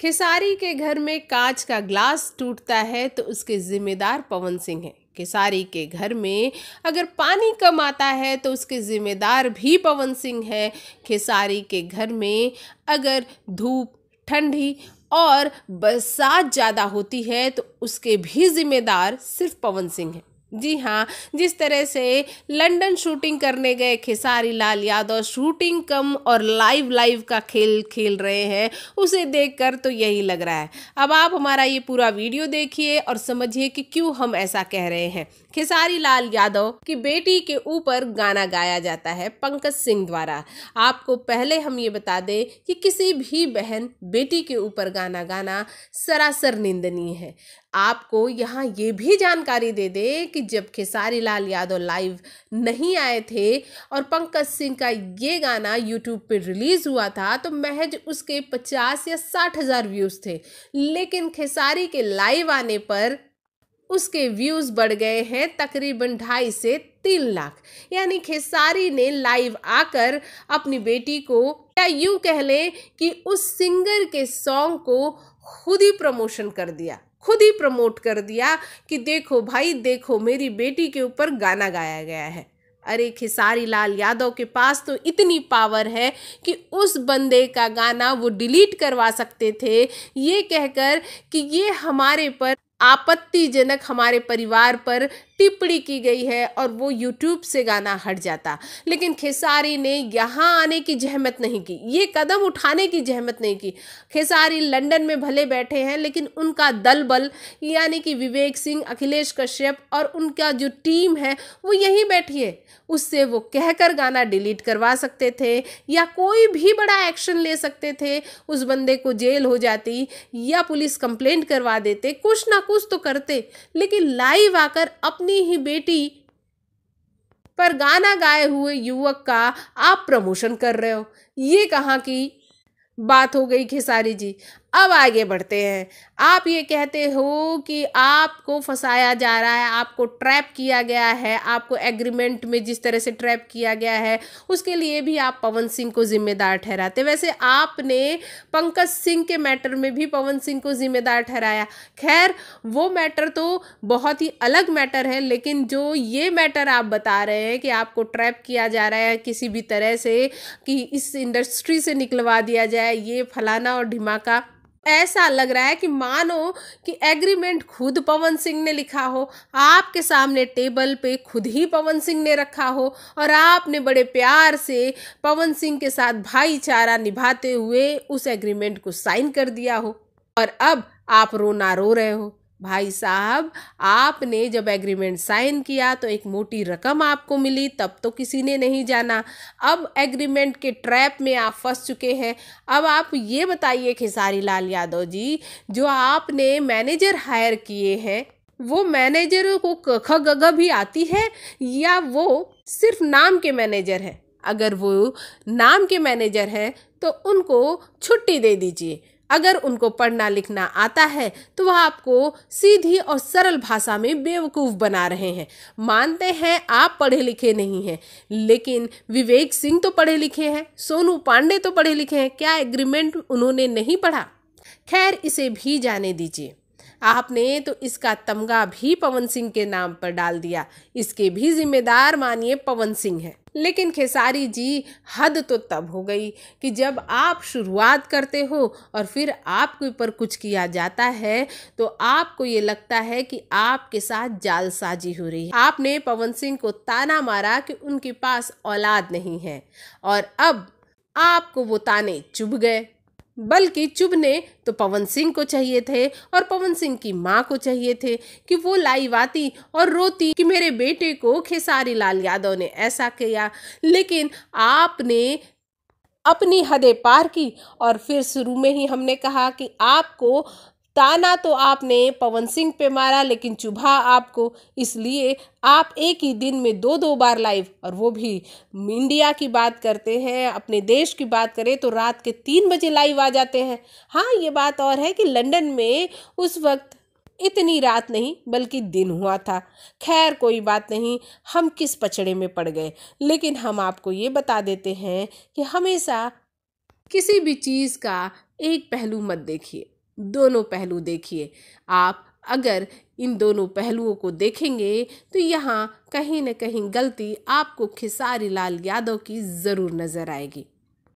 खेसारी के घर में कांच का ग्लास टूटता है तो उसके जिम्मेदार पवन सिंह हैं खेसारी के घर में अगर पानी कम आता है तो उसके जिम्मेदार भी पवन सिंह है खेसारी के घर में अगर धूप ठंडी और बरसात ज़्यादा होती है तो उसके भी जिम्मेदार सिर्फ पवन सिंह हैं जी हाँ जिस तरह से लंदन शूटिंग करने गए खेसारी लाल यादव शूटिंग कम और लाइव लाइव का खेल खेल रहे हैं उसे देखकर तो यही लग रहा है अब आप हमारा ये पूरा वीडियो देखिए और समझिए कि क्यों हम ऐसा कह रहे हैं खेसारी लाल यादव की बेटी के ऊपर गाना गाया जाता है पंकज सिंह द्वारा आपको पहले हम ये बता दें कि किसी भी बहन बेटी के ऊपर गाना गाना सरासर निंदनीय है आपको यहाँ ये भी जानकारी दे दे कि जब खेसारी लाल यादव लाइव नहीं आए थे और पंकज सिंह का ये गाना यूट्यूब पे रिलीज़ हुआ था तो महज उसके पचास या साठ हज़ार व्यूज़ थे लेकिन खेसारी के लाइव आने पर उसके व्यूज़ बढ़ गए हैं तकरीबन ढाई से तीन लाख यानी खेसारी ने लाइव आकर अपनी बेटी को या यूँ कह लें कि उस सिंगर के सॉन्ग को खुद ही प्रमोशन कर दिया खुद ही प्रमोट कर दिया कि देखो भाई देखो मेरी बेटी के ऊपर गाना गाया गया है अरे खेसारी लाल यादव के पास तो इतनी पावर है कि उस बंदे का गाना वो डिलीट करवा सकते थे ये कहकर कि ये हमारे पर आपत्तिजनक हमारे परिवार पर टिप्पणी की गई है और वो यूट्यूब से गाना हट जाता लेकिन खेसारी ने यहाँ आने की जहमत नहीं की ये कदम उठाने की जहमत नहीं की खेसारी लंदन में भले बैठे हैं लेकिन उनका दल बल यानी कि विवेक सिंह अखिलेश कश्यप और उनका जो टीम है वो यहीं बैठी है उससे वो कहकर गाना डिलीट करवा सकते थे या कोई भी बड़ा एक्शन ले सकते थे उस बंदे को जेल हो जाती या पुलिस कंप्लेंट करवा देते कुछ ना कुछ तो करते लेकिन लाइव आकर अपने अपनी ही बेटी पर गाना गाए हुए युवक का आप प्रमोशन कर रहे हो ये कहाँ की बात हो गई खेसारी जी अब आगे बढ़ते हैं आप ये कहते हो कि आपको फंसाया जा रहा है आपको ट्रैप किया गया है आपको एग्रीमेंट में जिस तरह से ट्रैप किया गया है उसके लिए भी आप पवन सिंह को जिम्मेदार ठहराते वैसे आपने पंकज सिंह के मैटर में भी पवन सिंह को जिम्मेदार ठहराया खैर वो मैटर तो बहुत ही अलग मैटर है लेकिन जो ये मैटर आप बता रहे हैं कि आपको ट्रैप किया जा रहा है किसी भी तरह से कि इस इंडस्ट्री से निकलवा दिया जाए ये फलाना और ढिमाका ऐसा लग रहा है कि मानो कि एग्रीमेंट खुद पवन सिंह ने लिखा हो आपके सामने टेबल पे खुद ही पवन सिंह ने रखा हो और आपने बड़े प्यार से पवन सिंह के साथ भाईचारा निभाते हुए उस एग्रीमेंट को साइन कर दिया हो और अब आप रोना रो रहे हो भाई साहब आपने जब एग्रीमेंट साइन किया तो एक मोटी रकम आपको मिली तब तो किसी ने नहीं जाना अब एग्रीमेंट के ट्रैप में आप फंस चुके हैं अब आप ये बताइए खेसारी लाल यादव जी जो आपने मैनेजर हायर किए हैं वो मैनेजर को ख गग भी आती है या वो सिर्फ नाम के मैनेजर हैं अगर वो नाम के मैनेजर हैं तो उनको छुट्टी दे दीजिए अगर उनको पढ़ना लिखना आता है तो वह आपको सीधी और सरल भाषा में बेवकूफ़ बना रहे हैं मानते हैं आप पढ़े लिखे नहीं हैं लेकिन विवेक सिंह तो पढ़े लिखे हैं सोनू पांडे तो पढ़े लिखे हैं क्या एग्रीमेंट उन्होंने नहीं पढ़ा खैर इसे भी जाने दीजिए आपने तो इसका तमगा भी पवन सिंह के नाम पर डाल दिया इसके भी जिम्मेदार मानिए पवन सिंह है लेकिन खेसारी जी हद तो तब हो गई कि जब आप शुरुआत करते हो और फिर आपके ऊपर कुछ किया जाता है तो आपको ये लगता है कि आपके साथ जालसाजी हो रही है आपने पवन सिंह को ताना मारा कि उनके पास औलाद नहीं है और अब आपको वो ताने चुभ गए बल्कि चुभने तो पवन सिंह को चाहिए थे और पवन सिंह की माँ को चाहिए थे कि वो लाइव और रोती कि मेरे बेटे को खेसारी लाल यादव ने ऐसा किया लेकिन आपने अपनी हदें पार की और फिर शुरू में ही हमने कहा कि आपको ताना तो आपने पवन सिंह पे मारा लेकिन चुभा आपको इसलिए आप एक ही दिन में दो दो बार लाइव और वो भी इंडिया की बात करते हैं अपने देश की बात करें तो रात के तीन बजे लाइव आ जाते हैं हाँ ये बात और है कि लंदन में उस वक्त इतनी रात नहीं बल्कि दिन हुआ था खैर कोई बात नहीं हम किस पचड़े में पड़ गए लेकिन हम आपको ये बता देते हैं कि हमेशा किसी भी चीज़ का एक पहलू मत देखिए दोनों पहलू देखिए आप अगर इन दोनों पहलुओं को देखेंगे तो यहाँ कहीं न कहीं गलती आपको खिसारी लाल यादव की ज़रूर नज़र आएगी